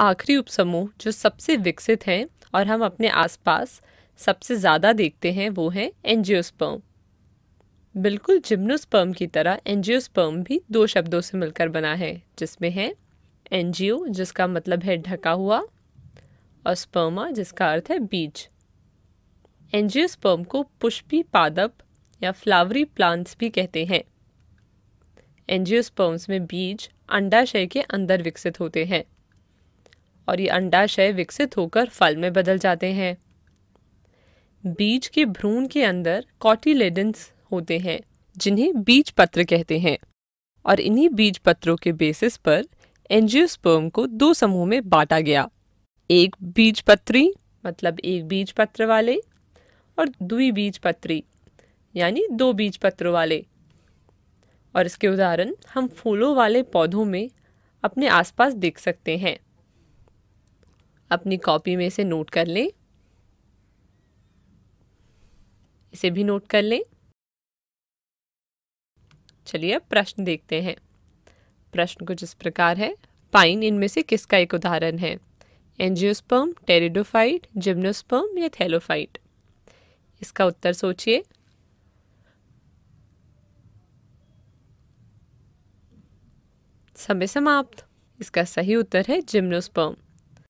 आखिरी उपसमूह जो सबसे विकसित हैं और हम अपने आसपास सबसे ज़्यादा देखते हैं वो हैं एनजियोस्पर्म बिल्कुल जिम्नोस्पर्म की तरह एनजियोस्पर्म भी दो शब्दों से मिलकर बना है जिसमें है एनजियो जिसका मतलब है ढका हुआ और स्पर्मा जिसका अर्थ है बीज एनजियोस्पर्म को पुष्पी पादप या फ्लावरी प्लांट्स भी कहते हैं एनजियोस्पर्म्स में बीज अंडाशय के अंदर विकसित होते हैं और ये अंडाशय विकसित होकर फल में बदल जाते हैं बीज के भ्रूण के अंदर कॉटिलेडेंस होते हैं जिन्हें बीज पत्र कहते हैं और इन्हीं बीज पत्रों के बेसिस पर एंजियोस्पर्म को दो समूह में बांटा गया एक बीज पत्री मतलब एक बीज पत्र वाले और दुई बीज पत्री यानी दो बीज पत्रों वाले और इसके उदाहरण हम फूलों वाले पौधों में अपने आसपास देख सकते हैं अपनी कॉपी में इसे नोट कर लें इसे भी नोट कर लें चलिए अब प्रश्न देखते हैं प्रश्न कुछ इस प्रकार है पाइन इनमें से किसका एक उदाहरण है एंजियोस्पर्म टेरिडोफाइट जिम्नोस्पर्म या थैलोफाइट इसका उत्तर सोचिए समय समाप्त इसका सही उत्तर है जिम्नोस्पर्म